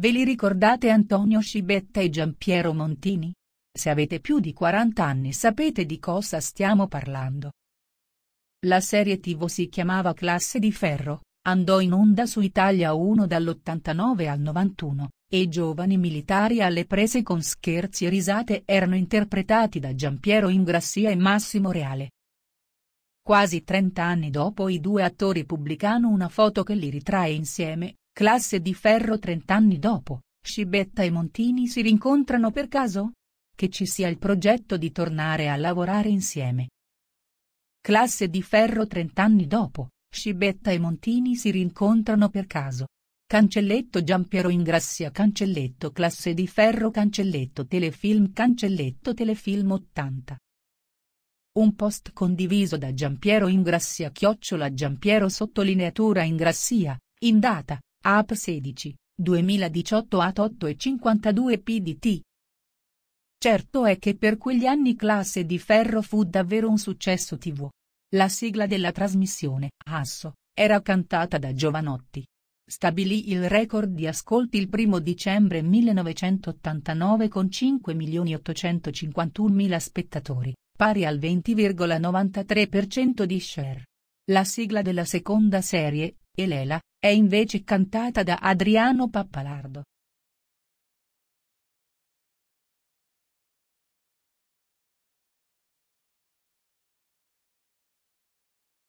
Ve li ricordate Antonio Scibetta e Giampiero Montini? Se avete più di 40 anni sapete di cosa stiamo parlando. La serie tv si chiamava Classe di Ferro, andò in onda su Italia 1 dall'89 al 91, e i giovani militari alle prese con scherzi e risate erano interpretati da Giampiero Ingrassia e Massimo Reale. Quasi 30 anni dopo i due attori pubblicano una foto che li ritrae insieme, Classe di ferro trent'anni dopo, Scibetta e Montini si rincontrano per caso? Che ci sia il progetto di tornare a lavorare insieme. Classe di ferro trent'anni dopo, Scibetta e Montini si rincontrano per caso. Cancelletto Giampiero Ingrassia Cancelletto Classe di Ferro Cancelletto Telefilm Cancelletto Telefilm 80 un post condiviso da Giampiero Ingrassia chiocciola Giampiero sottolineatura Ingrassia, in data AP 16, 2018 AT 8,52 PDT. Certo è che per quegli anni Classe di Ferro fu davvero un successo tv. La sigla della trasmissione, Asso, era cantata da Giovanotti. Stabilì il record di ascolti il 1 dicembre 1989 con 5.851.000 spettatori, pari al 20,93% di share. La sigla della seconda serie, e Lela è invece cantata da Adriano Pappalardo.